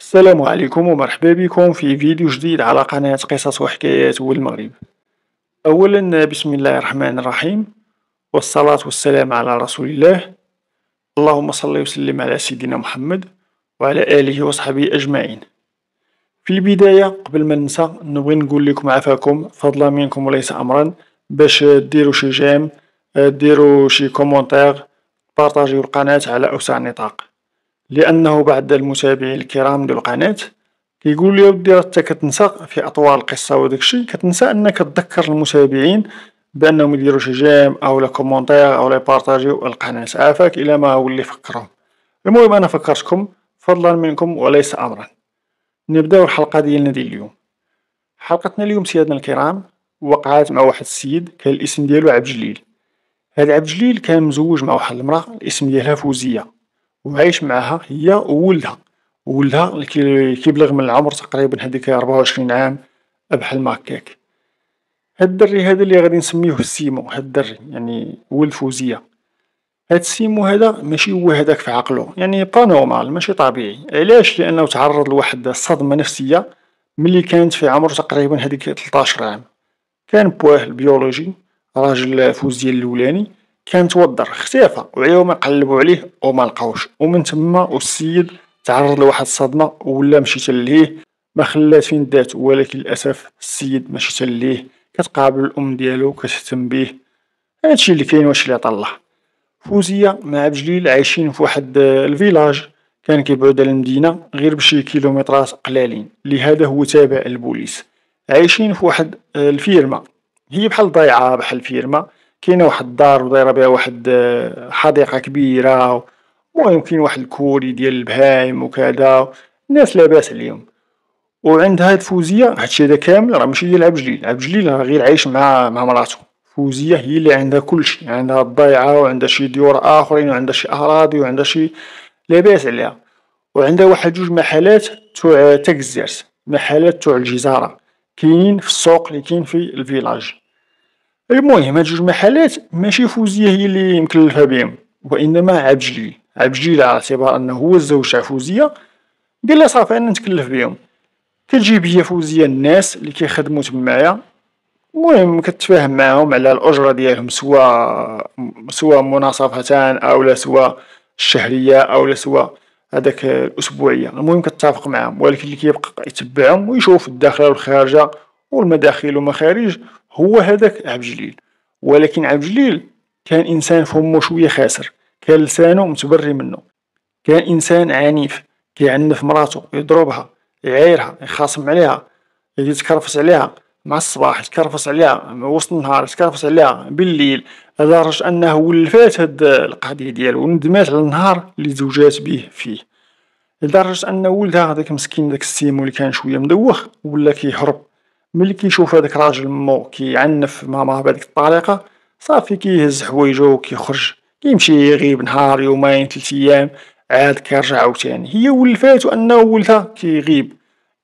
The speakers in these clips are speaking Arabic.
السلام عليكم ومرحبا بكم في فيديو جديد على قناة قصص وحكايات والمغرب أولا بسم الله الرحمن الرحيم والصلاة والسلام على رسول الله اللهم صل وسلم على سيدنا محمد وعلى آله وصحبه أجمعين في البداية قبل ما ننسى نبغي نقول لكم عفاكم فضلا منكم وليس أمرا باش ديروا شي جيم ديروا شي كومنتار بارتاجيو القناة على أوسع نطاق لأنه بعد المتابعين الكرام ديال القناة كيقول لي ودي راه حتى كتنسى في اطوار القصه وداكشي كتنسى انك تذكر المتابعين بانهم يديروا شي جيم او لا كومونتير او لا يبارطاجيو القناه عافاك الى ما هو اللي فكرهم المهم انا فكرتكم فضلا منكم وليس امرا نبداو الحلقه ديالنا ديال اليوم حلقتنا اليوم سيادنا الكرام وقعات مع واحد السيد كان الاسم ديالو عبد جليل هاد عبد جليل كان مزوج مع واحد المراه الاسم ديالها فوزيه وعايش معاها هي وولدها وولدها اللي كيبلغ من العمر تقريبا هذيك 24 عام بحال ما هكاك هاد الدري هذا اللي غادي نسميوه سيمو هاد الدري يعني ولد فوزية هاد سيمو هذا ماشي هو هذاك في عقله يعني با نورمال ماشي طبيعي علاش لانه تعرض لواحد الصدمه نفسية ملي كانت في عمر تقريبا هذيك 13 عام كان بواه البيولوجي راجل فوزية الاولاني كان توضر اختفى وعيو ما قلبوا عليه وما لقاوش ومن تما والسيد تعرض لواحد الصدمه ولا مشيت ليه ما خلات فين دات ولكن للاسف السيد ماشي ليه كتقابل الام ديالو كتهتم بيه هادشي اللي كاين واش اللي عطا الله فوزيه مع بجليل عايشين في واحد آه، الفيلاج كان كيبعد على المدينه غير بشي كيلومترات قلالين لهذا هو تابع البوليس عايشين في واحد آه، الفيرما هي بحال ضايعه بحال الفيرما كاينه واحد الدار دايره بيها واحد آه، حديقه كبيره المهم كاين واحد الكوري ديال البهايم وكذا الناس لاباس عليهم وعندها هاد فوزيه هادشي هذا كامل راه ماشي ديال عبد الجليل عبد الجليل راه غير عايش مع مع مراتو فوزيه هي اللي عندها كلشي عندها الضيعه وعندها شي ديور اخرين وعندها شي اراضي وعندها شي لاباس عليها وعندها واحد جوج محلات تاع تاك الزرس محلات تاع الجزاره كاينين في السوق اللي كاين في الفيلاج المهم هاد جوج محلات ماشي فوزية هي اللي مكلفة بهم وإنما عبجلي عبجلي على اعتبار أنه هو الزوج تاع فوزية قال لها صافي أنا نتكلف بهم كتجيب هي فوزية الناس اللي كيخدمو تمايا المهم كتفاهم معاهم على الأجرة ديالهم سوا سوا مناصفة أو لا سوا الشهرية أو لا سوا هذاك الأسبوعية المهم كتفق معاهم ولكن اللي كيبقى يتبعهم ويشوف الداخلة والخارجة والمداخل والمخارج هو هذاك عبد الجليل ولكن عبد الجليل كان انسان فمه شويه خاسر كان لسانه متبري منه كان انسان عنيف كيعنف مراته يضربها يعايرها يخاصم عليها يتكرفس عليها مع الصباح يتكرفس عليها مع وسط النهار يتكرفس عليها بالليل لدرجة أنه ولفات هاد القضية ديالو وندمات على النهار اللي زوجات به فيه لدرجة أن ولدها هذاك مسكين داك السيمو اللي كان شوية مدوخ ولا كيهرب ملي كيشوف هداك الراجل مو كيعنف مع ماما بهاديك الطريقة صافي كيهز حوايجو وكيخرج كيمشي يغيب نهار يومين ثلاث ايام عاد كيرجع عاوتاني هي ولفاتو انه ولدها كيغيب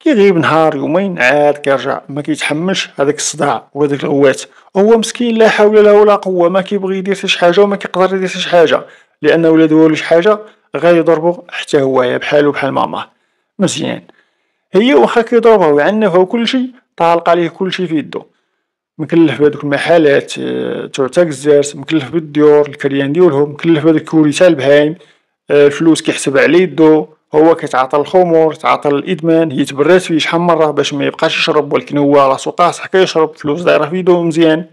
كيغيب نهار يومين عاد كيرجع مكيتحملش هداك الصداع وهذيك الغوات هو مسكين لا حول له ولا قوة مكيبغي يدير حتى شي حاجة ومكيقدر يدير حتى شي حاجة لان ولادو ولا شي حاجة غيضربو حتى هو بحالو بحال ماماه مزيان هي واخا كيضربها ويعنفها وكلشي طالق عليه كلشي في يدو مكلف بهذوك المحلات آه، تعتق الزرس مكلف بالديور الكريان ديولهم مكلف بهذوك الكوريتا تاع البهايم الفلوس آه، كيحسب على يدو هو كيتعاطى الخمور تعاطى الادمان تبرات فيه شحال مره باش ما يبقاش يشرب ولكن هو راسو قاصح كيشرب فلوس دايره في يدو مزيان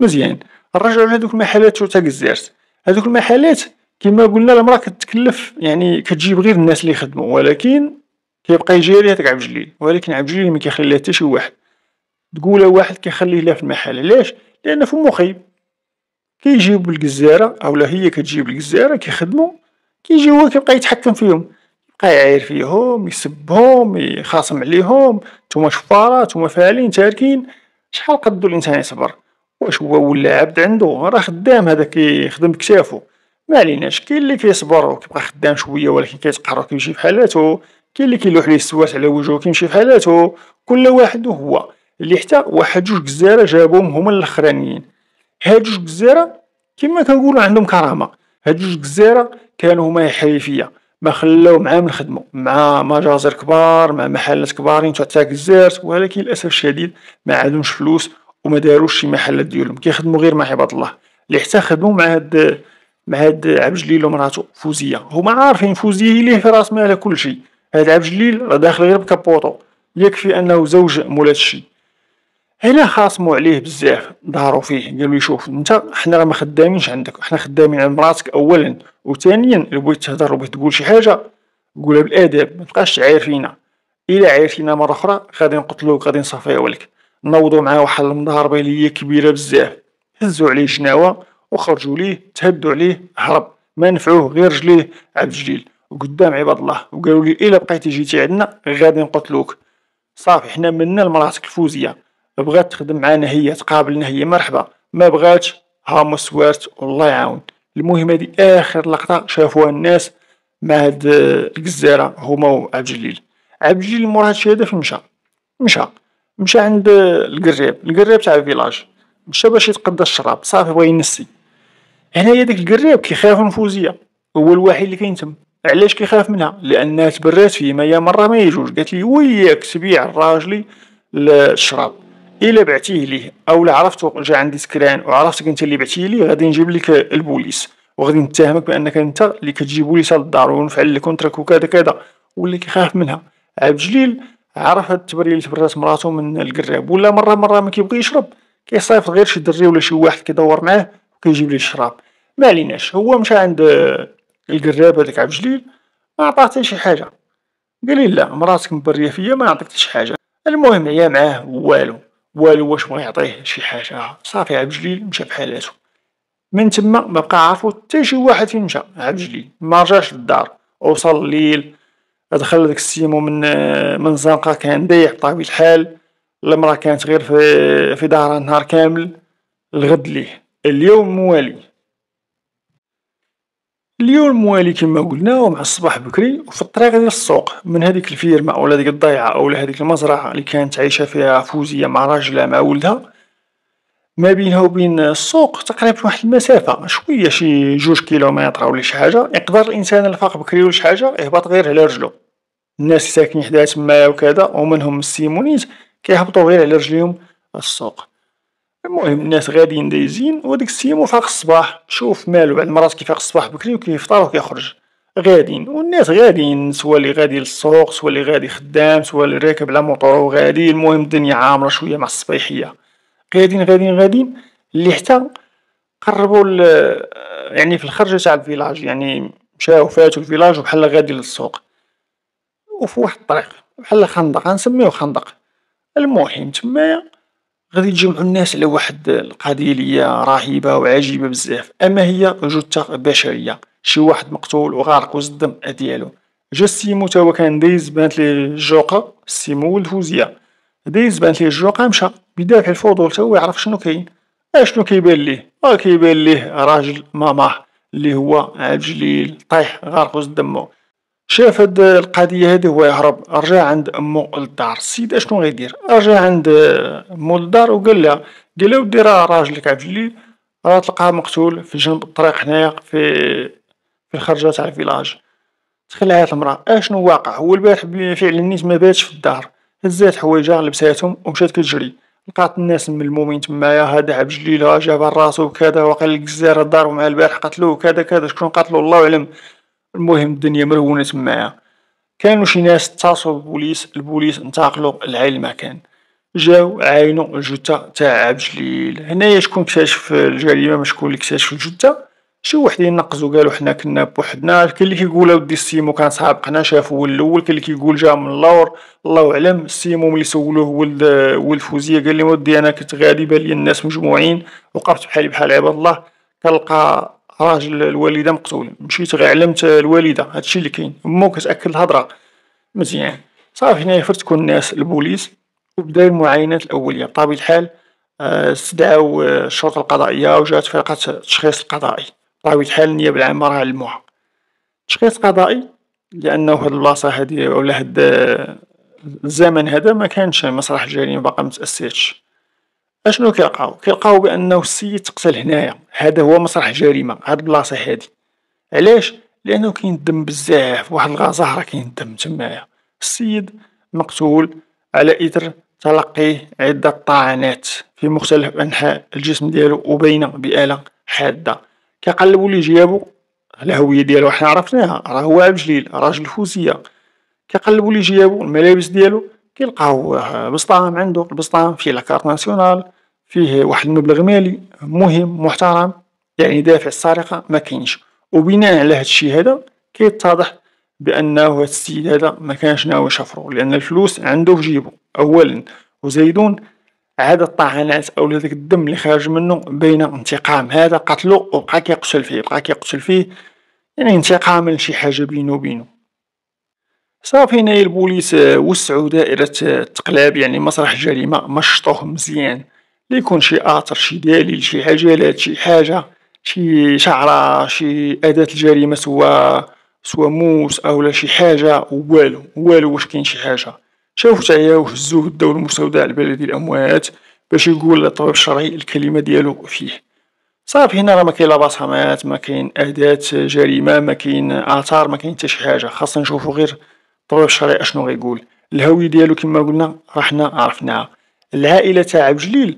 مزيان نرجعو لهذوك المحلات تعتق الزرس هذوك المحلات كما قلنا المراه كتكلف يعني كتجيب غير الناس اللي يخدموا ولكن كيبقى يجي ليها هداك عبد الجليل ولكن عبد الجليل كيخلي لها حتى شي واحد تقولها واحد كيخليه لا في المحل علاش لان فمو خايب كيجيب الجزاره اولا هي كتجيب الجزاره كيخدمو كيجي هو كيبقى يتحكم فيهم يبقى يعاير فيهم يسبهم يخاصم عليهم نتوما شفاره نتوما فاعلين تاركين شحال قدو الانسان يصبر واش هو ولا عبد عنده راه خدام هذا كيخدم بكتافو ما عليناش كاين اللي كيصبر وكيبقى خدام شويه ولكن كيتقهر وكيجي في حالاتو كاين اللي كيلوح ليه السوات على وجهه كيمشي في حالاته كل واحد هو اللي حتى واحد جوج جزيرة جابوهم هما الاخرانيين هاد جوج جزيرة كيما كنقولوا عندهم كرامة هاد جوج جزيرة كانوا هما حريفية ما خلاو من الخدمة مع مجازر كبار مع محلات كبارين تاع الجزائر ولكن للاسف الشديد ما عندهمش فلوس وما داروش شي محلات ديالهم كيخدموا غير مع عباد الله اللي حتى خدموا مع هاد مع هاد عبد الجليل ومراتو فوزيه هما عارفين فوزيه ليه اللي في راس مالها كلشي هاد عبد الجليل راه داخل غير بكابوطو يكفي انه زوج مول هادشي هنا خاصمو عليه بزاف ظهروا فيه قالو شوف انت حنا راه ما خدامينش عندك حنا خدامين عند مراتك اولا وثانيا الا بغيت تهضر وبغيت تقول شي حاجه قولها بالادب ما تبقاش عاير فينا الا عاير فينا مره اخرى غادي نقتلوك غادي نصفيو لك نوضوا معاه واحد المضاربه اللي هي كبيره بزاف هزوا عليه جناوه وخرجوا ليه تهدوا عليه هرب ما نفعوه غير رجليه عبد الجليل قدام عباد الله وقالوا لي الا بقيتي جيتي عندنا غادي نقتلوك صافي حنا منا لمراتك الفوزيه بغات تخدم معانا هي تقابلنا هي مرحبا ما بغاتش ها مسوارت والله يعاون المهم هذه اخر لقطه شافوها الناس مع هاد الجزيره هما وعبد الجليل عبد الجليل مور هادشي هدف مشى مشى مشى عند القريب القريب تاع الفيلاج مشى باش يتقدى الشراب صافي بغا ينسي هنايا داك القريب كيخاف من الفوزيه هو الوحيد اللي كاين تم علاش كيخاف منها لانها تبرات فيه مايا مره ما يجوز قالت لي وياك تبيع الراجلي الشراب الا بعتيه ليه او لا عرفت جا عندي سكران وعرفتك انت اللي بعتيه ليه غادي نجيب لك البوليس وغادي نتهمك بانك انت اللي كتجيب بوليس للدار ونفعل لك كونتراك وكذا كذا ولا كيخاف منها عبد الجليل عرف هاد التبريه اللي تبرات مراتو من القراب ولا مره مره ما كيبغي يشرب كيصيفط غير شي دري ولا شي واحد كيدور معاه كيجيب ليه الشراب ما عليناش هو مشى عند القرابة عبد الجليل ما عطاه حتى شي حاجة قالي لا مراتك مبرية فيا ما نعطيك حتى شي حاجة المهم عيا معاه والو والو واش بغا يعطيه شي حاجة صافي عبد الجليل مشى بحالاتو من تما ما بقى عارفو حتى شي واحد فين مشى الجليل ما رجعش للدار وصل الليل دخل داك السيمو من من الزنقة كان ضيع بطبيعة الحال المرأة كانت غير في في دارها نهار كامل الغد ليه اليوم موالي اليوم موالي كيما قلنا ومع الصباح بكري وفي الطريق ديال السوق من هذيك الفيرما ولا هذيك الضيعة او هذيك المزرعة اللي كانت عايشة فيها فوزية مع راجلها مع ولدها ما بينها وبين السوق تقريبا واحد المسافة شوية شي جوج كيلومتر ولا شي حاجة يقدر الانسان الفاق بكري ولا شي حاجة يهبط غير على رجلو الناس ساكنين حدا تما وكذا ومنهم السيمونيت كيهبطو غير على رجليهم السوق المهم الناس غاديين دايزين وهاديك السيمو وفاق الصباح شوف مالو بعد مرات كيفاق الصباح بكري وكيفطر وكيخرج غاديين والناس غاديين سوا اللي غادي للسوق سوا اللي غادي خدام سوا اللي راكب على موطور وغادي المهم الدنيا عامرة شوية مع الصبيحية غاديين غاديين غاديين اللي حتى قربوا يعني في الخرجة تاع الفيلاج يعني مشاو فاتوا الفيلاج وبحال غادي للسوق وفي واحد الطريق بحال خندق غنسميوه خندق المهم تمايا غادي يتجمعو الناس على واحد القضية ليا رهيبة وعجيبة بزاف اما هي جثه بشرية شي واحد مقتول وغارق وسط الدم ديالو جا السيمو تا هو كان دايز بانت ليه الجوقة السيمو ولد فوزية دايز بانت ليه الجوقة مشى بدافع الفضول تا هو يعرف شنو كاين اشنو كيبان ليه راه كيبان ليه راجل ماما اللي هو عجليل طايح غارق وسط دمه شاف هاد القضيه هادي هو يهرب رجع عند امو للدار السيد اشنو غيدير رجع عند امو للدار وقال لها قال لها ودي راه راجلك عبد الليل راه تلقاه مقتول في جنب الطريق هنايا في في الخرجه تاع الفيلاج تخلعات المراه اشنو واقع هو البارح فعلا نيت ما باتش في الدار هزات حوايجها لبساتهم ومشات كتجري لقات الناس المومين تمايا هذا عبد الجليل جاب راسو وكذا وقال الجزار دارو مع البارح قتلوه وكذا كذا شكون قتلو الله اعلم المهم الدنيا مرونة تمايا كانو شي ناس اتصلو بالبوليس البوليس انتقلو لعين المكان جاو عاينو الجثة تاع عبد الجليل هنايا شكون كتاشف الجريمة شكون لي كتاشف الجثة شي وحدين نقزو قالو حنا كنا بوحدنا كاين لي كيقول اودي السيمو كان سابقنا شافو هو الاول كاين لي كيقول جا من اللور الله اعلم السيمو ملي سولوه ولد ولد فوزيه قال لي ودي انا كنت غادي بان الناس مجموعين وقفت بحالي بحال عباد الله كنلقى راه الوالده مقتوله مشيت غير علمت الوالده هادشي اللي كاين مو كتاكد الهضره مزيان صافي هنايا فرتكو الناس البوليس وبداو المعاينات الاوليه بطبيعه الحال آه، استدعاو آه، الشرطه القضائيه وجات فرقه التشخيص القضائي بطبيعه الحال النيابه العامه راه علموها تشخيص قضائي لانه هاد البلاصه هادي ولا هاد آه، الزمن هذا ما كانش مسرح الجريمه باقا متاسستش اشنو كيلقاو كيلقاو بانه السيد تقتل هنايا هذا هو مسرح جريمه هاد البلاصه هادي علاش لانه كاين الدم بزاف واحد راه كاين الدم تمايا السيد مقتول على اثر تلقيه عده طعنات في مختلف انحاء الجسم ديالو وبين بآلة حاده كيقلبوا لي جيابو الهويه ديالو حنا عرفناها راه هو عبد الجليل راجل فوزيه كيقلبوا لي جيابو الملابس ديالو كيلقاو آه، بسطام عندو البسطام فيه لاكارت ناسيونال فيه واحد المبلغ مالي مهم محترم يعني دافع السرقة مكاينش وبناء على هادشي هدا كيتضح بانه هاد السيد هدا مكانش ناوي يشفرو لان الفلوس عندو في جيبو اولا وزيدون عدد الطعنات او داك الدم اللي خارج منو بين انتقام هدا قتلو وبقى كيقتل فيه بقى كيقتل فيه يعني انتقام لشي حاجة بينو بينو صافي هنايا البوليس آه، وسعو دائرة آه، التقلاب يعني مسرح الجريمة مشطوه مزيان ليكون يكون شي آثر شي دليل شي عجلات شي حاجة شي شعرة شي أداة الجريمة سوا سوا موس أولا شي حاجة والو والو واش كاين شي حاجة شافو تعيا وهزوه داو المستودع البلدي الأموات باش يقول للطبيب الشرعي الكلمة ديالو فيه صافي هنا راه مكاين لا بصمات مكاين أداة جريمة مكاين آثار مكاين حتى شي حاجة خاصنا نشوفو غير الطرود الشرعي اشنو غيقول الهوية ديالو كما قلنا راه حنا عرفناها العائلة تاع عبجليل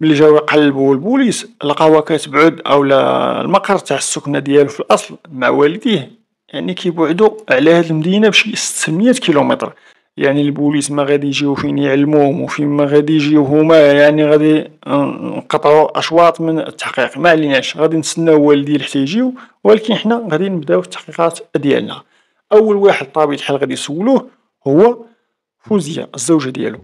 ملي جاو يقلبوا البوليس لقاوه كتبعد اولا المقر تاع السكنة ديالو في الاصل مع والديه يعني كيبعدوا على هاد المدينة بشي 600 كيلومتر يعني البوليس ما غادي يجيو فين يعلموهم وفين ما غادي يجيو هما يعني غادي نقطعوا اشواط من التحقيق ما عليناش غادي نتسناو والديه حتى يجيو ولكن حنا غادي نبداو التحقيقات ديالنا اول واحد طابي الحال غادي يسولوه هو فوزيه الزوجه ديالو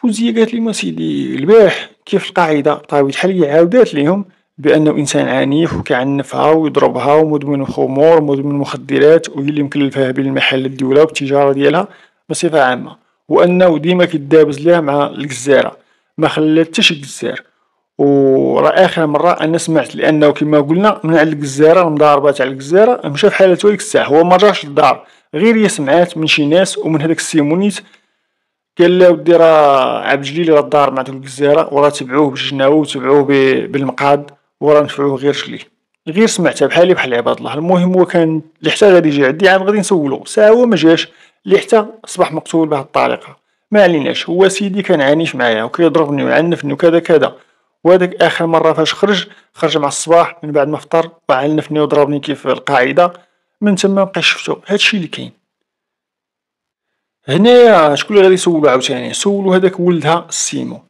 فوزيه قالت ما سيدي البارح كيف القاعده بطبيعه الحال هي عاودات ليهم بانه انسان عنيف وكيعنفها ويضربها ومدمن خمور ومدمن مخدرات وهي اللي مكلفها بالمحل المحل والتجاره ديالها بصفه عامه وانه ديما كيدابز ليها مع الجزاره ما خلات حتى شي وراه اخر مره انا سمعت لانه كما قلنا من على الجزيره مضاربات على الجزيره مشى في حاله ديك الساعه هو ما جاش للدار غير هي سمعات من شي ناس ومن هذاك السيمونيت قال لا ودي راه عبد الجليل راه دار مع ديك الجزيره وراه تبعوه بالجناوه وتبعوه بالمقاد وراه نفعوه غير شلي غير سمعتها بحالي بحال عباد الله المهم هو كان اللي حتى غادي يجي عندي عاد غادي نسولو ساعه هو ما جاش اللي حتى اصبح مقتول بهذه الطريقه ما عليناش هو سيدي كان عانيش معايا وكيضربني ويعنفني وكذا كذا وهذاك اخر مره فاش خرج خرج مع الصباح من بعد ما فطر وعنفني وضربني كيف القاعده من تما مبقيتش شفتو هادشي اللي كاين هنا شكون اللي غادي يسولو عاوتاني سولو هذاك ولدها السيمو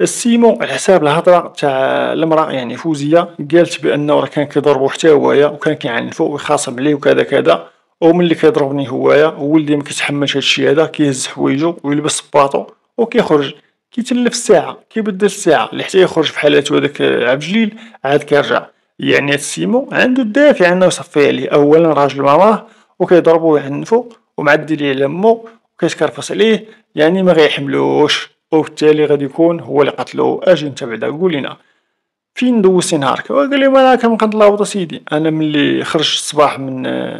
السيمو على حساب الهضره تاع المراه يعني فوزيه قالت بانه راه كان كيضربو حتى هوايا وكان كيعنفو ويخاصم عليه وكذا كذا ومن اللي كيضربني هوايا ولدي ما كيتحملش هادشي هذا كيهز حوايجو ويلبس باطو وكيخرج كيتلف الساعه كيبدل الساعه اللي حتى يخرج في حالته هذاك عبد الجليل عاد كيرجع يعني هاد سيمو عنده الدافع يعني انه يصفي عليه اولا راجل مراه وكيضربو ويعنفو ومعدي ليه على مو وكيتكرفص عليه يعني ما غيحملوش وبالتالي غادي يكون هو اللي قتلو اجي انت بعدا قولينا فين دوزتي نهارك قال لي ما انا كنبقى نتلاوط سيدي انا ملي خرجت الصباح من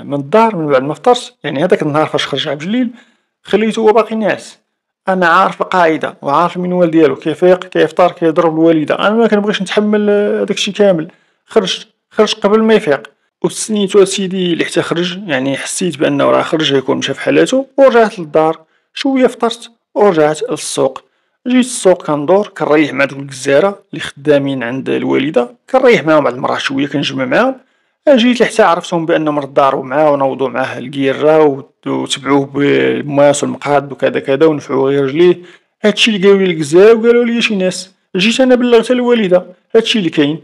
من الدار من بعد ما فطرت يعني هذاك النهار فاش خرج عبد الجليل خليته هو باقي ناعس انا عارف القاعده وعارف المنوال ديالو كيفيق كيفطر كيضرب الوالده انا ما كنبغيش نتحمل آه، داكشي كامل خرجت خرجت قبل ما يفيق وسنيت اسيدي اللي حتى خرج يعني حسيت بانه راه خرج يكون مشى في حالاتو ورجعت للدار شويه فطرت ورجعت للسوق جيت السوق كندور كنريح مع دوك الجزاره اللي خدامين عند الوالده كنريح معاهم بعض المرات شويه كنجمع معاهم جيت لحتى عرفتهم بانهم ردارو معاه ونوضو معاه القيرة وتبعوه بالماس والمقاد وكذا كذا ونفعوا غير رجليه هادشي لي الكزا وقالوا لي شي ناس جيت انا بلغت الوالدة هادشي لي كاين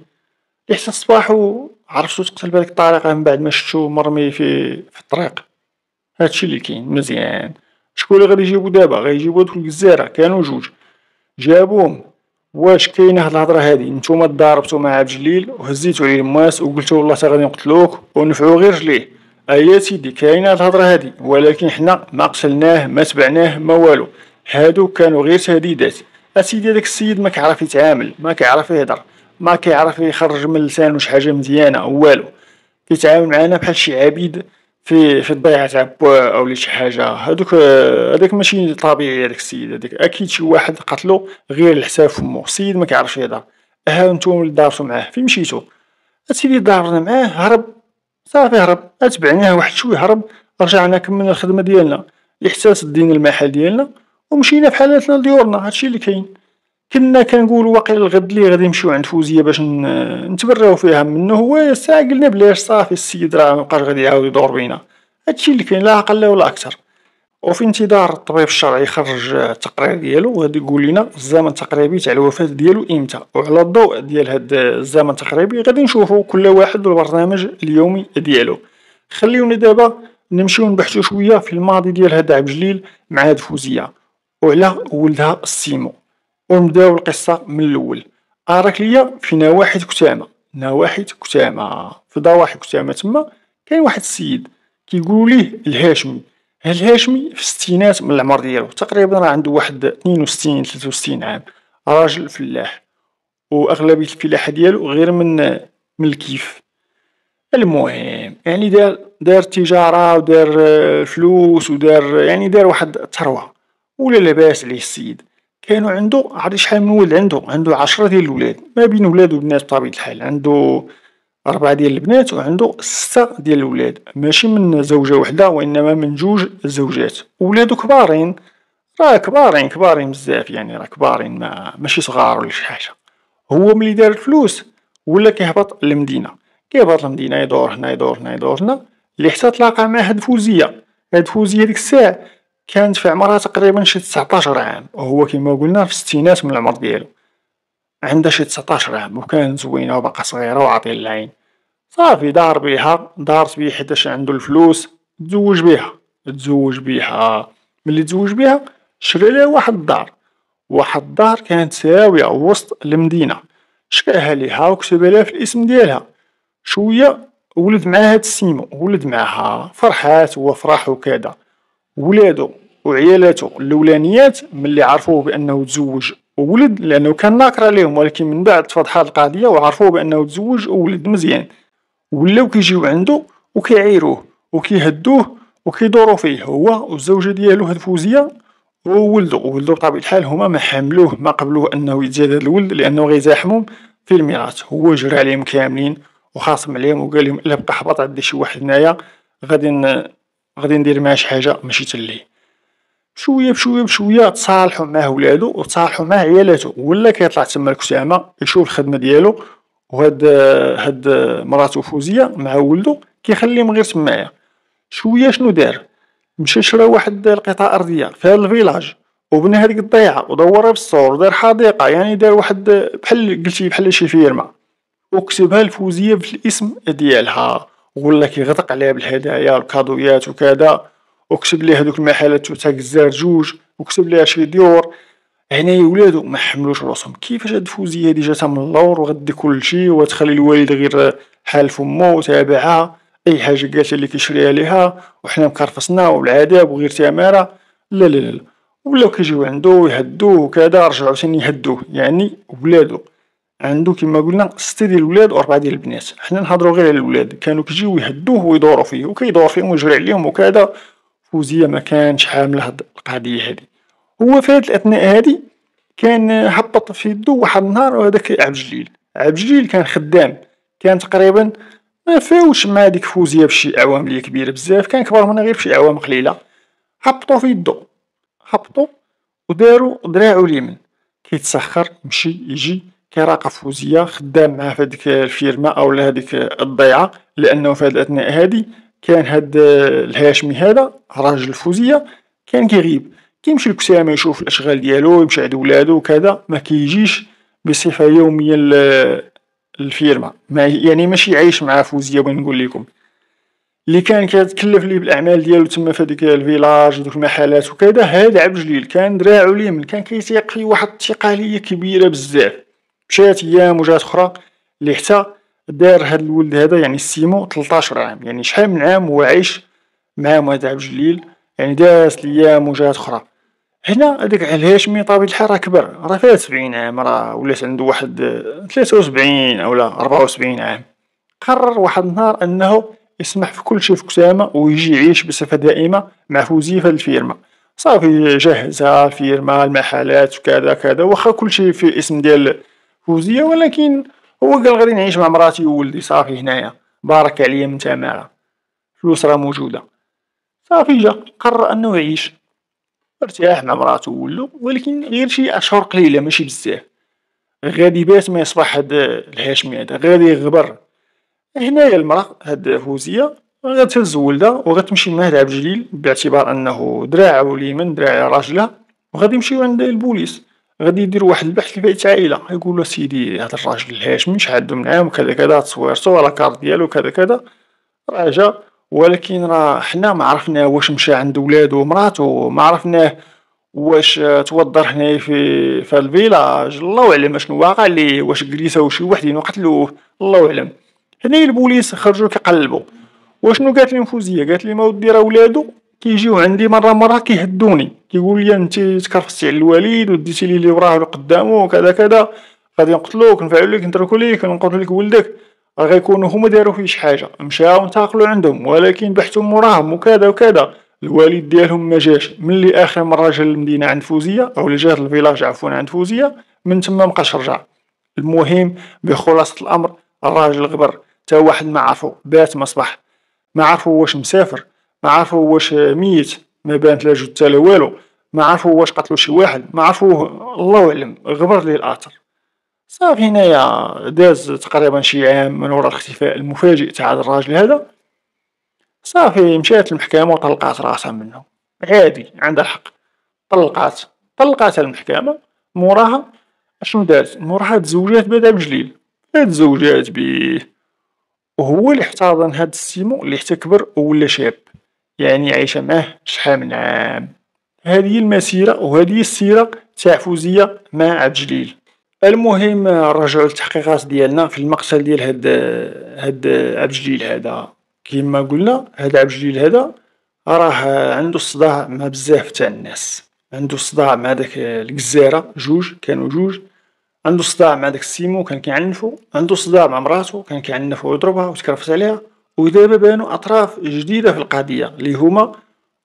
لحتى الصباح وعرفت تقتل بهاديك الطريقة من بعد ما شفتو مرمي في في الطريق هادشي لي كاين مزيان شكون لي غادي يجيبو دابا يجيبو هادوك الكزارة كانو جوج جابوهم واش كاينه هاد الهضره هادي نتوما تضاربتو مع عبد الجليل وهزيتو عليه الماس وقلتو والله تا غادي نقتلوك ونفعو غير رجليه ايا سيدي كاينه هاد الهضره هادي ولكن حنا ما قتلناه ما تبعناه ما والو هادو كانوا غير تهديدات اسيدي داك السيد ما كيعرف يتعامل ما كيعرف يهضر ما كيعرف يخرج من لسانو شي حاجه مزيانه والو كيتعامل معانا بحال شي عبيد في في الضيعه تاع بوا او شي حاجه هذوك هذاك ماشي طبيعي هذاك السيد هذاك اكيد شي واحد قتلو غير الحساب فمو السيد ما كيعرفش يهضر ها نتوما اللي دارتو معاه فين مشيتو السيد اللي دارنا معاه هرب صافي هرب اتبعناه واحد شويه هرب رجعنا كملنا الخدمه ديالنا الاحساس دينا المحل ديالنا ومشينا في حالاتنا لديورنا هادشي اللي كاين كنا كنقولوا واقيلا الغد اللي غادي نمشيو عند فوزيه باش نتبراو فيها منه هو ساعة قلنا بلاش صافي السيد راه مابقاش غادي يعاود يدور بينا هادشي اللي كاين لا اقل ولا اكثر وفي انتظار الطبيب الشرعي يخرج التقرير ديالو وغادي يقول لنا الزمن التقريبي تاع الوفاه ديالو امتى وعلى الضوء ديال هاد الزمن التقريبي غادي نشوفوا كل واحد البرنامج اليومي ديالو خليونا دابا نمشيو نبحثو شويه في الماضي ديال هاد عبد الجليل مع هاد فوزيه وعلى ولدها السيمو ونبداو القصة من اللول أراكلية في نواحي كتامة نواحي كتامة في ضواحي كتامة تما كاين واحد السيد كيقولو ليه الهاشمي هاد الهاشمي في الستينات من العمر ديالو تقريبا راه عندو واحد اثنين وستين ثلاثة وستين عام راجل فلاح وأغلبية الفلاحة ديالو غير من من الكيف المهم يعني دار دار تجارة ودار آه، فلوس ودار يعني دار واحد الثروة ولا لاباس عليه السيد كانوا عنده عرفت شحال من ولد عنده عنده عشرة ديال الولاد ما بين ولاد وبنات بطبيعة الحال عنده أربعة ديال البنات وعندو ستة ديال الولاد ماشي من زوجة وحدة وانما من جوج زوجات ولادو كبارين راه كبارين كبارين بزاف يعني راه كبارين ما ماشي صغار ولا شي حاجة هو ملي دار الفلوس ولا كيهبط للمدينة كيهبط للمدينة يدور هنا يدور هنا يدور هنا لي حتى تلاقى مع هاد فوزية هاد فوزية ديك الساعة كانت في عمرها تقريبا شي تسعطاشر عام وهو كيما قلنا في الستينات من العمر ديالو عندها شي تسعطاشر عام وكانت زوينة وباقا صغيرة وعاطية العين صافي دار بيها دارت بيه حيتاش عندو الفلوس تزوج بيها تزوج بيها ملي تزوج بيها شري ليها واحد الدار واحد الدار كانت ساوية وسط المدينة شكاها ليها وكتب لها في الاسم ديالها شوية ولد معاها السيمو ولد معاها فرحات وفرح وكذا ولادو وعيالاته الاولانيات ملي عرفوه بانه تزوج وولد لانه كان ناكر ليهم ولكن من بعد تفضحات القضيه وعرفوه بانه تزوج وولد مزيان ولاو كيجيو عنده وكيعيروه وكيهدوه وكيدوروا فيه هو والزوجه ديالو هاد فوزيه وولدو وولدو بطبيعه الحال هما ما حملوه ما قبلوه انه يتزاد الولد لانه غيزاحمهم في الميراث هو جرى عليهم كاملين وخاصم عليهم وقال لهم الا بقى حبط عندي شي واحد هنايا غادي غادي ندير معاه شي حاجه ماشي ليه شويه بشويه بشويه تصالحوا مع ولادو وتصالحوا مع عيالاتو ولا كيطلع تما الكسامه يشوف الخدمه ديالو وهاد هاد مراتو فوزيه مع ولدو كيخليهم غير تمايا شويه شنو دار مشى شرا واحد القطعه ارضيه في هاد الفيلاج وبنى هذيك الضيعه ودورها بالصور ودار حديقه يعني دار واحد بحال قلتي بحال شي فيرما وكتبها الفوزيه في الاسم ديالها ولا كيغطق عليها بالهدايا والكادويات وكذا وكتب ليه هذوك المحلات تاع كزار جوج وكتب ليها شي ديور هنايا ولادو ما حملوش راسهم كيفاش هاد الفوزيه هادي جاتها من اللور وغدي كلشي وتخلي الوالد غير حال فمو وتابعها اي حاجه قالت اللي كيشريها ليها وحنا مكرفصنا والعذاب وغير تماره لا لا لا ولاو كيجيو عندو ويهدوه وكذا رجعو ثاني يهدوه يعني ولادو عندو كما قلنا ستة ديال الولاد وأربعة ديال البنات حنا نهضروا غير على الولاد كانوا كيجيو يهدوه ويدورو فيه وكيدور فيهم ويجري عليهم وكذا فوزيه ما كانش حامل هاد القضيه هذه هو في هاد الاثناء هذه كان هبط في الدو واحد النهار هذاك عبد الجليل عبد الجليل كان خدام كان تقريبا ما فاوش مع ديك فوزيه بشي اعوام لي كبيره بزاف كان كبر منها غير بشي اعوام قليله هبطوا في الدو هبطوا وداروا دراعو اليمين كيتسخر يمشي يجي كيراقب فوزيه خدام معاه في هذيك الفيرما او هذيك الضيعه لانه في هذه الاثناء هذه كان هاد آه، الهاشمي هذا راجل الفوزية كان كيغيب كيمشي لكسامة يشوف الأشغال ديالو يمشي عند ولادو وكذا ما كيجيش بصفة يومية للفيرما ما يعني ماشي عايش مع فوزية بغيت نقول لكم اللي كان كيتكلف ليه بالاعمال ديالو تما في هذيك الفيلاج ودوك المحلات وكذا هذا عبد الجليل كان دراعو ليه من كان كيتيق فيه واحد الثقه كبيره بزاف مشات ايام وجات اخرى اللي حتى دار هاد الولد هذا يعني سيمو 13 عام يعني شحال من عام هو عايش مع هذا عبد الجليل يعني داس ليام وجهات اخرى هنا هذاك الهاشمي طبيعة الحال راه كبر راه فات 70 عام راه ولات عنده واحد 73 اولا 74 عام قرر واحد النهار انه يسمح في كل شيء في كسامة ويجي يعيش بصفة دائمة مع فوزية في الفيرما صافي جهزها الفيرما المحلات وكذا كذا واخا كل شيء في اسم ديال فوزية ولكن هو قال غادي نعيش مع مراتي وولدي صافي هنايا بارك عليا من تمارة فلوس راه موجودة صافي جا قرر انه يعيش ارتاح مع مراتو وولو ولكن غير شي اشهر قليلة ماشي بزاف غادي بات ما يصبح هاد الهاشمي هذا غادي يغبر هنايا المرأة هاد فوزية غتهز ولدها وغتمشي معاه عبد الجليل باعتبار انه دراع وليمن دراع راجلها وغادي يمشيو عند البوليس غادي يدير واحد البحث بيت عايلة يقولو سيدي هاد الراجل مش شحال معاه عام كذا تصويرتو صوره كارت ديالو كذا كذا راه جا ولكن راه حنا معرفناه واش مشا عند ولادو ومراتو معرفناه واش توضر هنا في في الفيلاج الله اعلم اشنو واقع ليه واش جريسه شي وحدين وقتلوه الله اعلم هنا البوليس خرجو كيقلبوا واشنو قالت لهم فوزية قالت لهم اودي راه ولادو كيجيو عندي مره مره كيهدوني كيقول لي انت تكرفتي على الوالد وديتي لي اللي وراه قدامه وكذا كذا غادي نقتلوك نفعلوا لك نتركوا ليك نقتلوا لك ولدك راه غيكونوا هما داروا فيه شي حاجه مشاو انتقلوا عندهم ولكن بحثوا موراهم وكذا وكذا الوالد ديالهم ما جاش ملي اخر مره جا للمدينه عند فوزيه او جا الفيلاج عفوا عند فوزيه من تما مبقاش رجع المهم بخلاصه الامر الراجل غبر تا واحد ما عرفو بات ما ما عرفو واش مسافر معرفو واش ميت ما بانت لا جثة لا والو معرفو واش قتلو شي واحد معرفوه الله أعلم غبر لي الأثر صافي هنايا داز تقريبا شي عام من وراء الاختفاء المفاجئ تاع هذا الراجل هذا صافي مشات المحكمة وطلقات راسها منه عادي عندها الحق طلقات طلقاتها المحكمة موراها اشنو دارت موراها تزوجات بدا بجليل تزوجات بيه وهو اللي احتضن هاد السيمو اللي حتى كبر ولا شاب يعني عايشة معاه شحال من عام هذه المسيرة وهذه السيرة تاع فوزية مع عبد الجليل المهم نرجعو للتحقيقات ديالنا في المقتل ديال هاد هاد عبد الجليل هدا كيما قلنا هاد الجليل هدا راه عندو صداع مع بزاف تاع الناس عندو صداع مع داك الجزيره جوج كانو جوج عندو صداع مع داك السيمو كان كيعنفو عندو صداع مع مراتو كان كيعنفو ويضربها ويتكرفس عليها ودابا بانو اطراف جديده في القضيه اللي هما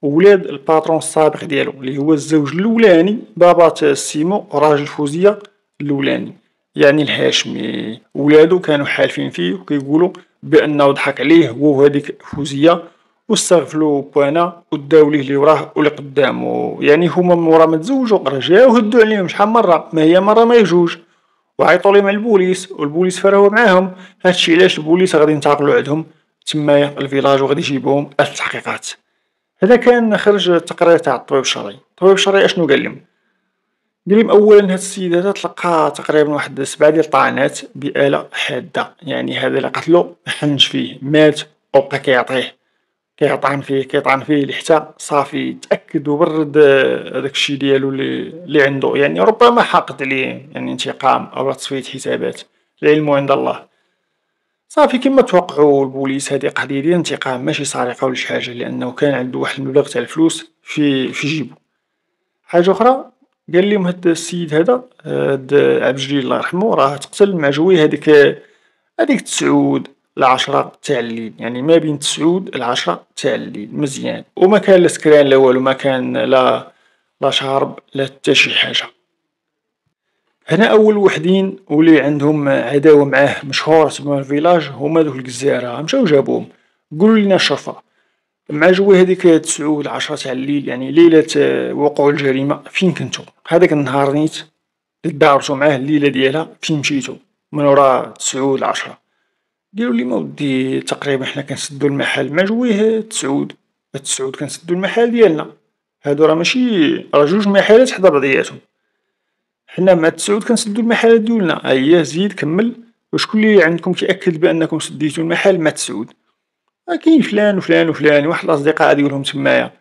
ولاد الباترون السابق ديالو اللي هو الزوج الاولاني بابا سيمو راجل فوزيه الاولاني يعني الهاشمي ولادو كانوا حالفين فيه وكيقولوا بانه ضحك عليه هو وهذيك فوزيه واستغفلوا بوانا وداو ليه اللي وراه واللي قدامه يعني هما من ورا ما تزوجوا رجعوا هدوا عليهم شحال مره ما هي مره ما يجوج وعيطوا لهم على البوليس والبوليس فراو معاهم هادشي علاش البوليس غادي ينتقلوا عندهم تمايا في الفيلاج وغادي يجيبوهم التحقيقات هذا كان خرج التقرير تاع الطبيب الشرعي الطبيب الشرعي اشنو قال لهم قال لهم اولا هاد السيد هذا تلقى تقريبا واحد سبعه ديال الطعنات باله حاده يعني هذا اللي قتلو حنج فيه مات او بقى كيعطيه كيطعن فيه كيطعن فيه حتى صافي تاكد وبرد هذاك الشيء ديالو اللي عنده يعني ربما حقد عليه يعني انتقام او تصفيه حسابات العلم عند الله صافي كيما توقعو البوليس هادي قضية ديال انتقام ماشي سرقة ولا شي حاجة لانه كان عندو واحد المبلغ تاع الفلوس في في جيبو، حاجة أخرى قاليهم هاد السيد هدا هاد عبد الجليل الله يرحمو راه تقتل مع جوي هاديك هذيك تسعود العشرة تاع الليل يعني ما بين تسعود العشرة تاع الليل مزيان ومكان لا سكران لا والو مكان لا لا شارب لا حتى شي حاجة هنا اول وحدين ولي عندهم عداوه معاه مشهور تما الفيلاج هما دوك الجزايره مشاو جابوهم قولوا لنا الشرفه مع جوي هذيك تسعود 10 تاع الليل يعني ليلة آه، وقوع الجريمة فين كنتو هذاك النهار نيت دارتو معاه الليلة ديالها فين مشيتو من ورا تسعود 10 قالوا لي مودي تقريبا حنا كنسدو المحل مع جويه تسعود تسعود كنسدو المحل ديالنا هادو راه ماشي راه جوج محلات حدا بعضياتهم حنا مع التسعود كنسدو المحالات ديولنا هيا زيد كمل وشكون اللي عندكم كيأكد بأنكم سديتو المحال مع التسعود آه، كاين فلان وفلان وفلان واحد الأصدقاء ديالهم تمايا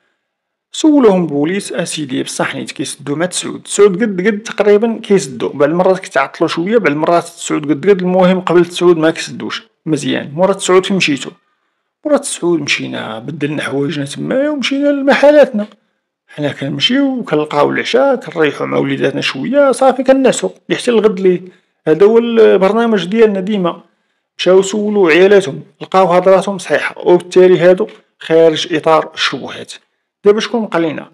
سولوهم بوليس اسيدي آه، بصح نيت كيسدو مع تسعود تسعود قد قد تقريبا كيسدو بعض المرات كتعطلو شويه بعض المرات تسعود قد قد المهم قبل تسعود ما كيسدوش مزيان مورا تسعود فين مشيتو مورا تسعود مشينا بدلنا حوايجنا تمايا ومشينا لمحالاتنا حنا كنمشيو كنلقاو العشاء كنريحو مع وليداتنا شوية صافي كنعسو لي حتى الغد ليه هدا هو البرنامج ديالنا ديما مشاو سولو عيالاتهم لقاو هضراتهم صحيحة وبالتالي هادو خارج إطار الشبهات دابا شكون بقى لينا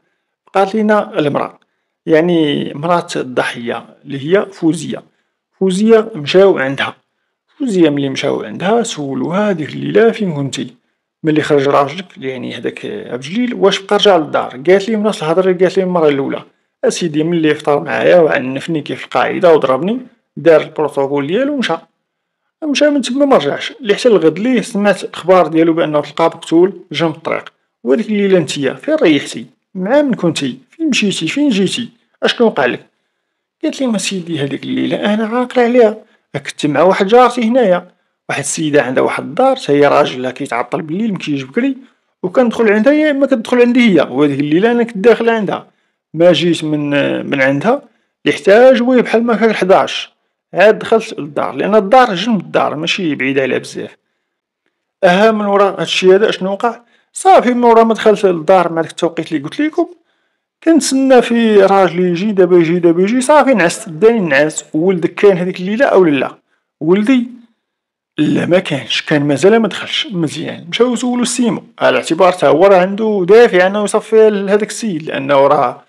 بقات لينا المرأة يعني مرأة الضحية اللي هي فوزية فوزية مشاو عندها فوزية ملي مشاو عندها سولوها ديك الليلة فين كنتي ملي خرج راجلك يعني هذاك الجليل واش بقى رجع للدار قالت لي نفس الهضره اللي قالت لي المره الاولى اسيدي ملي فطر معايا وعنفني كيف القاعده وضربني دار البروتوكول ديالو ومشى مشى من تما مرجعش اللي حتى الغد ليه سمعت الاخبار ديالو بانه تلقى مقتول جنب الطريق وديك الليله نتيا فين ريحتي مع من كنتي فين مشيتي فين جيتي اشنو وقع لك قالت لي ما سيدي هذيك الليله انا عاقل عليها كنت مع واحد جارتي هنايا واحد السيدة عندها واحد الدار حتى هي راجلها كيتعطل بالليل مكيجيش بكري وكندخل عندها يا اما كتدخل عندي هي وهاديك الليلة انا كنت داخل عندها ما جيت من من عندها يحتاج حتى هو بحال ما كان حداش عاد دخلت للدار لان الدار جنب الدار ماشي بعيدة عليها بزاف اها من ورا هادشي هذا اشنو وقع صافي من ورا ما دخلت للدار مع داك التوقيت اللي قلت لكم كنتسنى في راجلي يجي دابا يجي دابا يجي صافي نعست داني نعس ولدك كان هذيك الليله او لا ولدي لا ما كانش كان مازال ما دخلش مزيان مشاو سولو سيمو على اعتبار تا هو راه عنده دافع انه يصفي لهذاك السيد لانه راه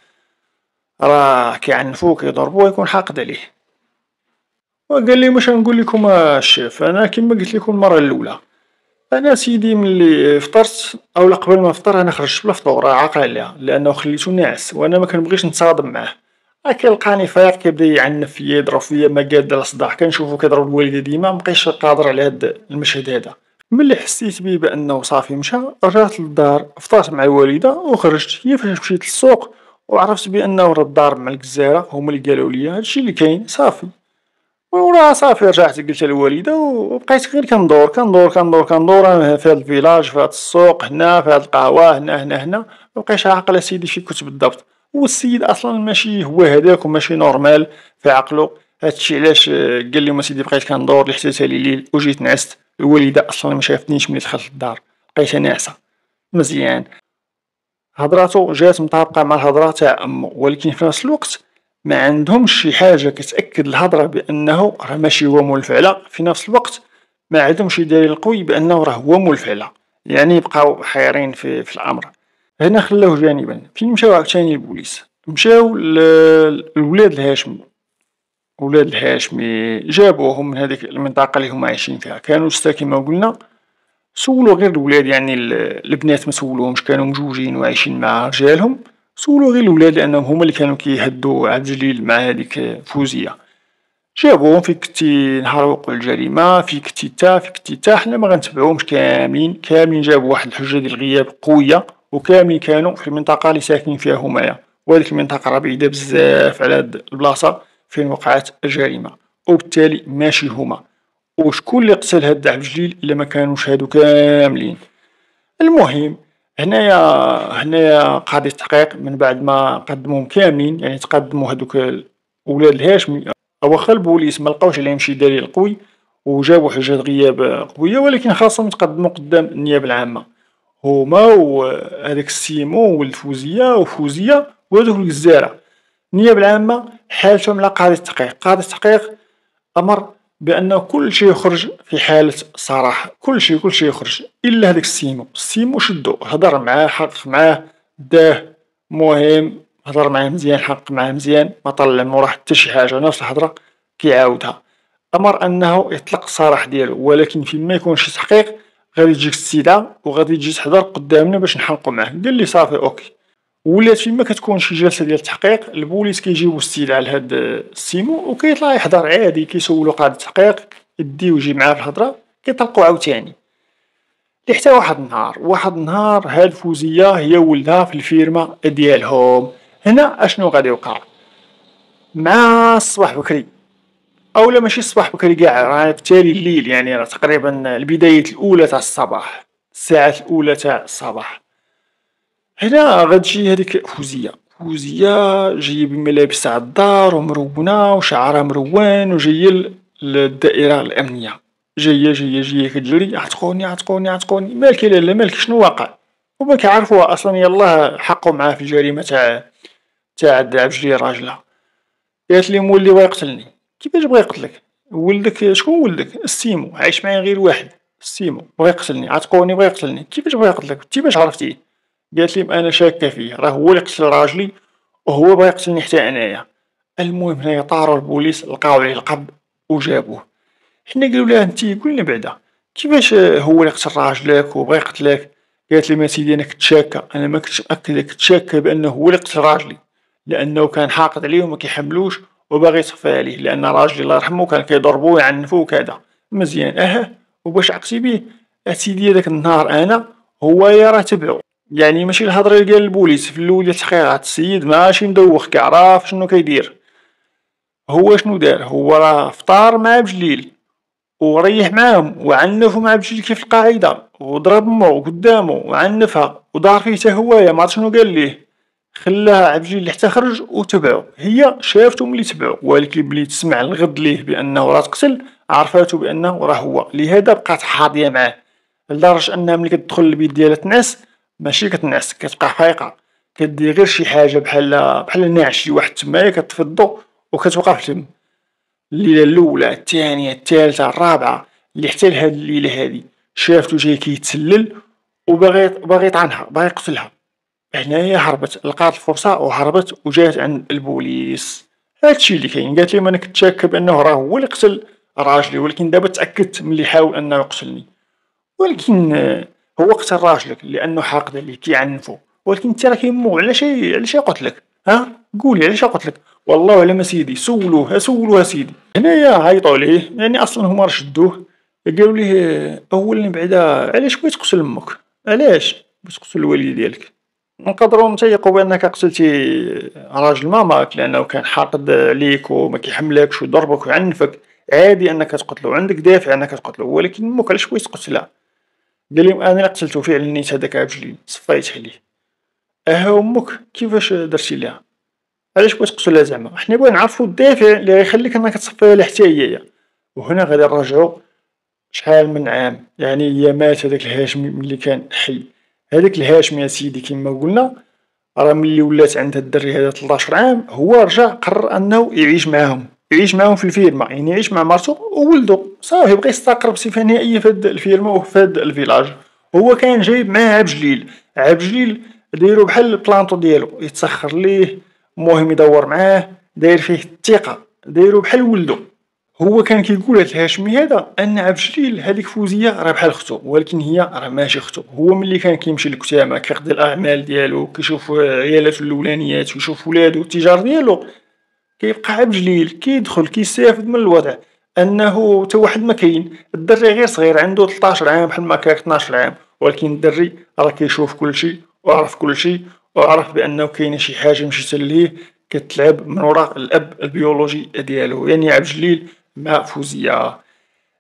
راه كيعنفو كيضربو يكون حاقد عليه وقال لي واش نقول لكم الشيف انا كما قلت لكم المره الاولى انا سيدي ملي فطرت او قبل ما فطر انا خرجت بلا فطور عاقل عليها لانه خليته ناعس وانا ما كنبغيش نتصادم معاه هاك يلقاني فايق كيبدا يعنف فيا يضرب فيا ما قاد الصداع كنشوفو كيضرب الوالدة ديما مبقيتش قادر على هاد المشهد هذا ملي حسيت بيه بانه صافي مشى رجعت للدار فطرت مع الوالدة وخرجت هي فاش مشيت للسوق وعرفت بانه راه الدار مع الجزارة هما اللي قالوا لي هادشي اللي كاين صافي وراه صافي رجعت قلت للوالدة وبقيت غير كندور كندور كندور كندور في هاد الفيلاج في هاد السوق هنا في هاد القهوة هنا هنا هنا مبقيتش عاقل اسيدي فين كنت بالضبط والسيد اصلا ماشي هو هذاك وماشي نورمال في عقله هادشي علاش آه، قال ما اسيدي بقيت كندور لحتى تالي الليل وجيت نعست الوالده اصلا ما شافتنيش ملي دخلت الدار بقيت ناعسه مزيان هضراتو جات مطابقه مع الهضره تاع امو ولكن في نفس الوقت ما عندهمش شي حاجه كتاكد الهضره بانه راه ماشي هو مول الفعله في نفس الوقت ما عندهمش دليل قوي بانه راه هو مول الفعله يعني بقاو حيرين في, في الامر هنا خلاوه جانبا فين مشاو عاوتاني البوليس مشاو لولاد الهاشمي ولاد الهاشمي جابوهم من هذيك المنطقة اللي هما عايشين فيها كانوا ستة كيما قلنا سولو غير الولاد يعني البنات ما سولوهمش كانوا مجوجين وعايشين مع رجالهم سولو غير الولاد لانهم هما اللي كانوا كيهدوا عبد الجليل مع هذيك فوزية جابوهم في كتي نهار وقوع الجريمة في كتي تا في كتي تا حنا ما غنتبعوهمش كاملين كاملين جابوا واحد الحجة ديال الغياب قوية وكاملين كانوا في المنطقة اللي ساكنين فيها همايا وهذيك المنطقة راه بعيدة بزاف على هاد البلاصة فين وقعت الجريمة وبالتالي ماشي هما وشكون اللي قتل هاد عبد الجليل الا ما كانوش هادو كاملين المهم هنايا هنايا قاضي التحقيق من بعد ما قدموهم كاملين يعني تقدموا هادوك ولاد الهاشمي خل البوليس ما لقاوش عليهم شي دليل قوي وجابوا حجة غياب قويه ولكن خاصهم يتقدموا قدام النيابه العامه هما وهذاك السيمون والفوزيه وفوزيه وهذوك الجزيره النيابه العامه حالتهم على قاضي التحقيق قاضي التحقيق امر بان كل شيء يخرج في حاله صراحه كل شيء كل شيء يخرج الا هذاك السيمو السيمو شدو هضر معاه حقق معاه داه مهم هضر معاه مزيان حقق معاه مزيان ما طلع موراه حتى شي حاجه نفس الهضره كيعاودها امر انه يطلق صراح ديالو ولكن فيما يكون شي تحقيق غادي تجيك السيده وغادي تجي تحضر قدامنا باش نحلقو معاه قال لي صافي اوكي ولات فيما كتكون شي جلسه ديال التحقيق البوليس كيجيبو السيده على هاد السيمو وكيطلع يحضر عادي كيسولو قاعد التحقيق يدي ويجي معاه الهضره كيطلقو عاوتاني لي حتى واحد النهار واحد النهار هاد الفوزيه هي ولدها في الفيرما ديالهم هنا اشنو غادي يوقع مع الصباح بكري اولا ماشي الصباح بكري كاع راه تالي الليل يعني راه تقريبا البداية الاولى تاع الصباح الساعات الاولى تاع الصباح هنا غتجي هذيك فوزيه فوزيه جايه بملابس تاع الدار ومرونه وشعرها مروان وجايه للدائره الامنيه جايه جايه جايه كتجري عتقوني عتقوني عتقوني مالك لا مالك شنو واقع وما كيعرفوها اصلا يلاه حقوا معاه في الجريمه تاع تاع عبد الجليل راجلها قالت لي مولي ويقتلني كيفاش بغا يقتلك ولدك شكون ولدك السيمو عايش معايا غير واحد السيمو بغا يقتلني عتقوني بغا يقتلني كيفاش بغا يقتلك انت باش عرفتيه قالت لي انا شاكه فيه راه هو اللي قتل راجلي وهو بغا يقتلني حتى انايا المهم هنايا طاروا البوليس لقاو عليه القبض وجابوه حنا قالوا لها انت قول بعدا كيفاش هو اللي قتل راجلك وبغا يقتلك قالت لي ما سيدي انا كنت شاكه انا ما كنتش متاكده كنت شاكه بانه هو اللي قتل راجلي لانه كان حاقد عليه وما كيحملوش وباغي يسخف عليه لان راجلي الله يرحمو كان كيضربو ويعنفو وكذا مزيان اه وباش عقتي بيه اسيدي داك النهار انا هو راه تبعو يعني ماشي الهضره ديال البوليس في الاول ديال التحقيقات السيد ماشي مدوخ كيعرف شنو كيدير هو شنو دار هو راه فطار مع بجليل وريح معاهم وعنفو مع بجليل كيف القاعده وضرب مو قدامه وعنفها ودار فيه حتى هويا ما شنو قال ليه خلاها عبجي اللي حتى خرج وتبعو هي شافته ملي تبعو ولكن ملي تسمع الغد ليه بانه راه تقتل عرفاتو بانه راه هو لهذا بقات حاضيه معاه لدرجه انها ملي كتدخل البيت ديالها تنعس ماشي كتنعس كتبقى فايقه كدير غير شي حاجه بحال بحال ناعش شي واحد تمايا كتطفي الضو وكتوقف تم الليله الاولى الثانيه الثالثه الرابعه اللي حتى لهاد الليله هادي شافته جاي كيتسلل وباغي باغي يطعنها باغي يقتلها هنايا هربت لقات الفرصة وهربت وجات عند البوليس هادشي اللي كاين قالت لهم انا كنت بانه راه هو اللي قتل راجلي ولكن دابا تاكدت ملي حاول انه يقتلني ولكن آه، هو قتل راجلك لانه حرق اللي كيعنفو ولكن انت راه كيمو علاش علاش قتلك ها قولي علاش قتلك والله على ما سيدي سولوه سولوه سيدي هنايا عيطوا عليه يعني اصلا هما شدوه قالوا ليه آه، اولا بعدا علاش بغيت تقتل امك علاش بغيت تقتل الوالد ديالك نقدرو نتيقو بانك قتلتي راجل ماماك لانه كان حاقد عليك وما كيحملكش وضربك وعنفك عادي انك تقتلو عندك دافع انك تقتلو ولكن موك علاش بغيت تقتلها قال لي انا قتلتو فعلا نيت هذاك عبجلي صفيت عليه اها امك كيفاش درتي ليها علاش بغيت تقتلها زعما حنا بغينا نعرفو الدافع اللي غيخليك انك تصفيها لها حتى هي وهنا غادي نرجعو شحال من عام يعني هي مات هذاك الهاشمي ملي كان حي هذاك يا سيدي كيما قلنا راه ملي ولات عند هاد الدري هذا 13 عام هو رجع قرر انه يعيش معاهم يعيش معاهم في الفيلم يعني يعيش مع مرتو وولدو صافي بغى يستقر بصفه نهائيه في هاد الفيلم وفي هاد الفيلاج هو كان جايب معاه عبد الجليل دايرو بحال البلانطو ديالو يتسخر ليه المهم يدور معاه داير فيه الثقه دايرو بحال ولدو هو كان كيقول هاد الهاشمي هذا ان عبد الجليل هذيك فوزيه راه بحال اختو ولكن هي راه ماشي اختو هو ملي كان كيمشي للكتامه كيقضي الاعمال ديالو كيشوف عيالاته الاولانيات ويشوف ولادو التجار ديالو كيبقى عبد الجليل كيدخل كيستافد من الوضع انه حتى واحد ما كاين الدري غير صغير عنده 13 عام بحال ما كان 12 عام ولكن الدري راه كيشوف كلشي وعرف كلشي وعرف بانه كاينه شي حاجه مشيت ليه كتلعب من وراء الاب البيولوجي ديالو يعني عبد الجليل ما فوزية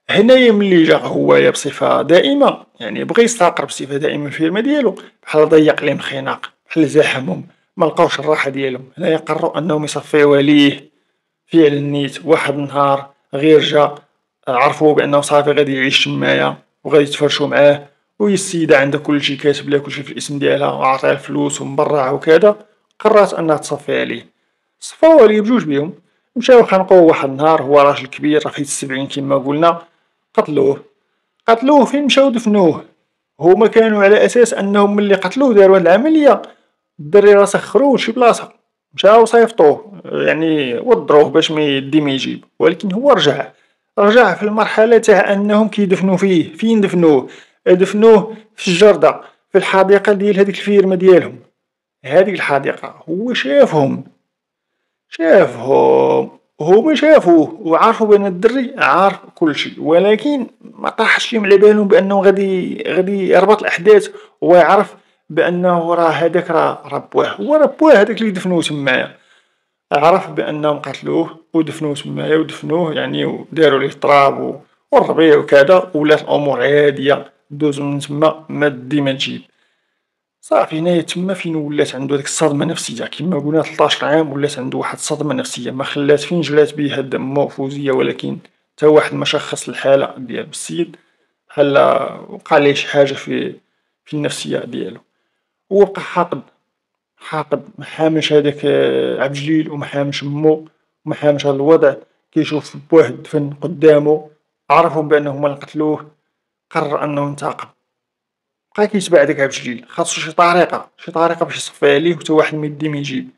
هنا يملي جا هو بصفة دائمة يعني بغى يستقر بصفة دائمة في الفيلم ديالو بحال ضيق لهم خناق بحال زاحمهم ما لقاوش الراحة ديالهم هنا يقروا أنهم يصفيوها ليه فعل نيت واحد النهار غير جا عرفوا بأنه صافي غادي يعيش تمايا وغادي يتفرشوا معاه وهي السيدة عندها كلشي كاتب لها كلشي في الاسم ديالها وعاطيها الفلوس ومبرعة وكذا قررت أنها تصفي عليه صفاو عليه بجوج بيهم مشاو خنقوه واحد النهار هو راجل كبير راه في السبعين كيما قلنا قتلوه قتلوه فين مشاو دفنوه هما كانوا على اساس انهم ملي قتلوه داروا هاد العمليه الدري راه سخروه لشي بلاصه مشاو صيفطوه يعني وضروه باش ما يدي ما يجيب ولكن هو رجع رجع في المرحله تاع انهم كيدفنوا فيه فين دفنوه دفنوه في الجرده في الحديقه ديال هذيك الفيرمه ديالهم هذه الحديقه هو شافهم شافهم هما شافوه وعرفوا بان الدري عارف كل شيء ولكن ما طاحش لهم على بالهم بانه غادي غادي يربط الاحداث ويعرف بانه راه هذاك راه ربواه هو ربواه هذاك اللي دفنوه تمايا عرف بانهم قتلوه ودفنوه تمايا ودفنوه يعني داروا ليه التراب والربيع وكذا ولات الامور عاديه دوز من تما ما تجيب صافي هنايا تما فين ولات عندو هاديك الصدمة النفسية كيما قلنا تلطاش عام ولات عندو واحد الصدمة نفسية مخلات فين جلات بيه هاد فوزيه ولكن تا واحد مشخص الحالة ديال السيد خلا وقع ليه شي حاجة في في النفسية ديالو هو بقى حاقد حاقد محامش هداك آه، الجليل ومحامش مو ومحامش هاد الوضع كيشوف بواحد دفن قدامو عرفهم بأنهم اللي قتلوه قرر أنه ينتقم. بقى كيتبع داك عبد الجليل خاصو شي طريقه شي طريقه باش يصفي عليه وتا واحد ما يدي من جيب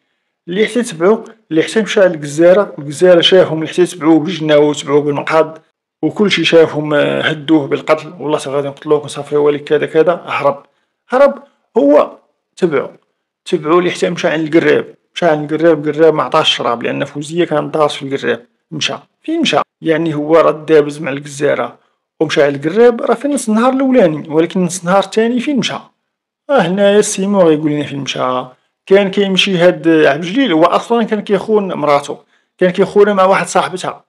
اللي حتى تبعو اللي حتى مشى للجزيره الجزيره شافهم اللي حتى تبعوه بالجناوه وتبعوه بالمقاد وكلشي شافهم آه، هدوه بالقتل والله غادي نقتلوك ونصفيو عليك كذا كذا هرب هرب هو تبعو تبعو اللي حتى مشى عند القراب مشى عند القراب القراب ما عطاش الشراب لان فوزيه كان دارس في القراب مشى فين مشى يعني هو راه دابز مع الجزيره ومشى القراب راه في نص النهار الاولاني ولكن نص النهار الثاني فين مشى اه هنايا سيمو غيقول لنا فين مشى كان كيمشي هاد عبد الجليل هو اصلا كان كيخون مراتو كان كيخونها مع واحد صاحبتها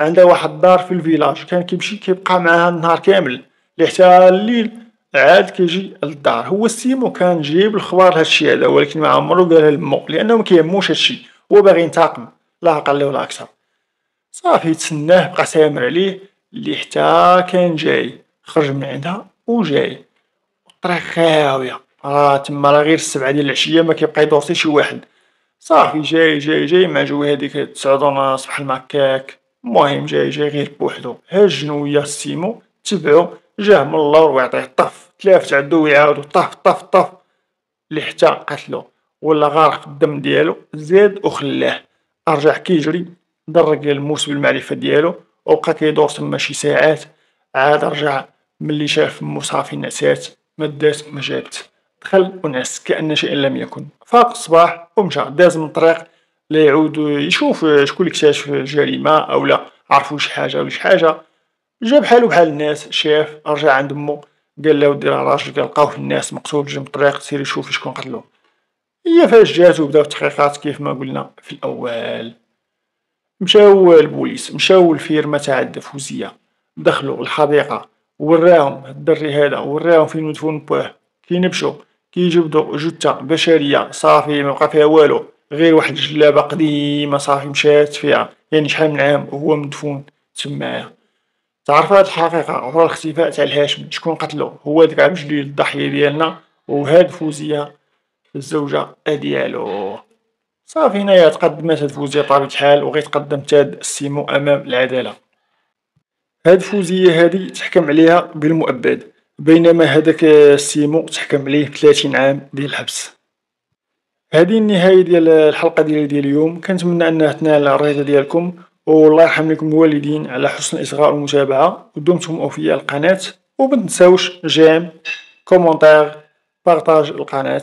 عندها واحد الدار في الفيلاج كان كيمشي كيبقى معاها النهار كامل حتى الليل عاد كيجي للدار هو سيمو كان جايب الخبار هادشي هذا ولكن ما عمرو قالها لمو لانه ما كيهموش هادشي هو باغي ينتقم لا اقل ولا اكثر صافي تسناه بقى سامر عليه اللي حتى كان جاي خرج من عندها وجاي الطريق خاوية راه تما راه غير السبعة ديال العشية كيبقى يدور شي واحد صافي جاي جاي جاي مع جو هاديك تسعود ونص بحال ما المهم جاي جاي غير بوحدو هاجنو ويا السيمو تبعو جاه من اللور ويعطيه طف تلافت عدو ويعاودو طف طف طف اللي حتى قتلو ولا غارق في الدم ديالو زاد وخلاه رجع كيجري درك الموس بالمعرفة ديالو وبقى كيدور تما شي ساعات عاد رجع ملي شاف مصافي نسات ما دات ما جابت دخل ونعس كأن شيئا لم يكن فاق الصباح ومشى داز من الطريق ليعود يشوف شكون اللي اكتشف الجريمة أو لا عرفوا شي حاجة ولا شي حاجة جا بحالو بحال الناس شاف رجع عند مو قال له ودي راه راجل في الناس مقتول جنب الطريق سير شوف شكون قتلو هي فاش جات وبداو التحقيقات كيف ما قلنا في الأول مشاو البوليس مشاو الفيرمة تاع الدفوزية دخلو الحديقة وراهم الدري هذا وراهم فين مدفون بوه كي نبشو كي جبدو جثة بشرية صافي بقى فيها والو غير واحد الجلابة قديمة صافي مشات فيها يعني شحال من عام وهو مدفون تمايا تعرفات الحقيقة عبر الاختفاء تاع الهاشم شكون قتلو هو داك عبد الجليل الضحية ديالنا وهاد فوزية الزوجة ديالو صافي هنايا تقدمات هاد الفوزية بطبيعة الحال وغي تقدمت هاد السيمو أمام العدالة هاد الفوزية هادي تحكم عليها بالمؤبد بينما هداك السيمو تحكم عليه 30 عام ديال الحبس هذه النهاية ديال الحلقة ديال اليوم كنتمنى أنها تنال الرضا ديالكم والله يرحم لكم الوالدين على حسن الإصغاء والمتابعة ودمتم أوفياء القناة وما تنساوش جيم كومونتير بارطاج القناة